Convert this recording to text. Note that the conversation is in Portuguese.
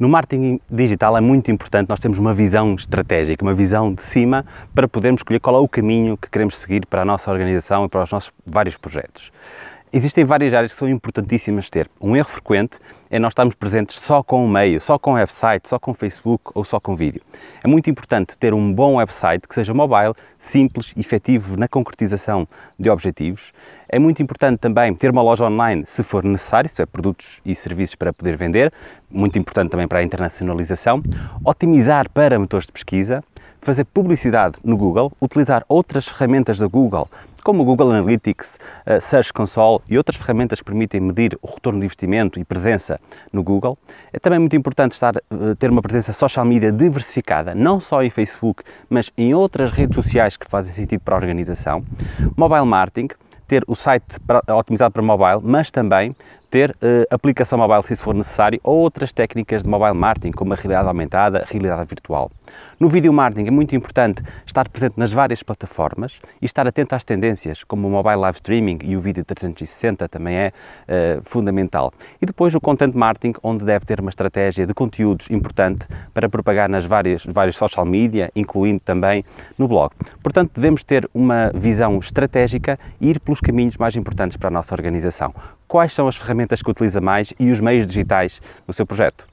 No marketing digital é muito importante nós termos uma visão estratégica, uma visão de cima, para podermos escolher qual é o caminho que queremos seguir para a nossa organização e para os nossos vários projetos. Existem várias áreas que são importantíssimas ter. Um erro frequente é nós estarmos presentes só com o meio, só com o website, só com Facebook ou só com vídeo. É muito importante ter um bom website que seja mobile, simples, efetivo na concretização de objetivos. É muito importante também ter uma loja online se for necessário, isto é, produtos e serviços para poder vender. Muito importante também para a internacionalização. Otimizar para motores de pesquisa. Fazer publicidade no Google. Utilizar outras ferramentas da Google como o Google Analytics, a eh, Search Console e outras ferramentas que permitem medir o retorno de investimento e presença no Google. É também muito importante estar, eh, ter uma presença social media diversificada, não só em Facebook, mas em outras redes sociais que fazem sentido para a organização. Mobile Marketing, ter o site otimizado para mobile, mas também ter uh, aplicação mobile se isso for necessário ou outras técnicas de mobile marketing, como a realidade aumentada, a realidade virtual. No vídeo marketing é muito importante estar presente nas várias plataformas e estar atento às tendências, como o mobile live streaming e o vídeo 360 também é uh, fundamental. E depois o content marketing, onde deve ter uma estratégia de conteúdos importante para propagar nas várias, várias social media, incluindo também no blog. Portanto, devemos ter uma visão estratégica e ir pelos caminhos mais importantes para a nossa organização quais são as ferramentas que utiliza mais e os meios digitais no seu projeto.